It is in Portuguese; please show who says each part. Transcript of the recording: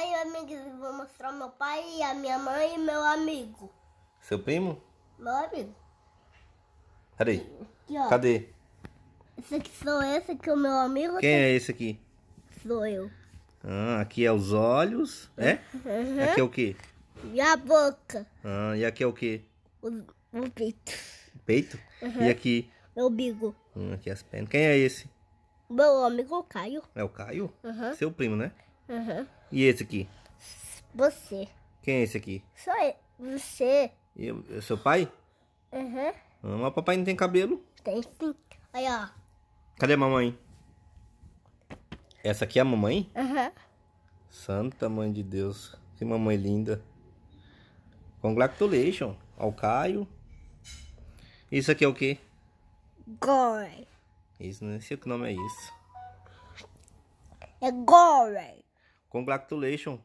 Speaker 1: Oi, amigos, vou mostrar meu pai, a minha mãe e meu amigo. Seu primo? Meu amigo.
Speaker 2: Peraí. Aqui, ó. Cadê?
Speaker 1: Esse aqui sou eu, esse aqui é o meu amigo. Quem é esse aqui? Sou eu.
Speaker 2: Ah, aqui é os olhos, é?
Speaker 1: Uhum. Aqui é o quê? E a boca.
Speaker 2: Ah, e aqui é o quê?
Speaker 1: O, o peito.
Speaker 2: Peito? Uhum. E aqui? Meu bigo. Hum, aqui as pernas. Quem é esse?
Speaker 1: Meu amigo, o Caio.
Speaker 2: É o Caio? Uhum. Seu primo, né? Uhum. E esse aqui? Você. Quem é esse aqui?
Speaker 3: Sou eu. Você.
Speaker 2: Eu, eu é seu pai? Uhum. mas papai não tem cabelo.
Speaker 3: Tem sim. Aí, ó.
Speaker 2: Cadê a mamãe? Essa aqui é a mamãe? Uhum. Santa mãe de Deus. Que mamãe linda. Congratulations ao Caio. Isso aqui é o quê?
Speaker 4: Gore.
Speaker 2: Isso, não sei o que nome é isso.
Speaker 4: É Gore.
Speaker 2: Congratulations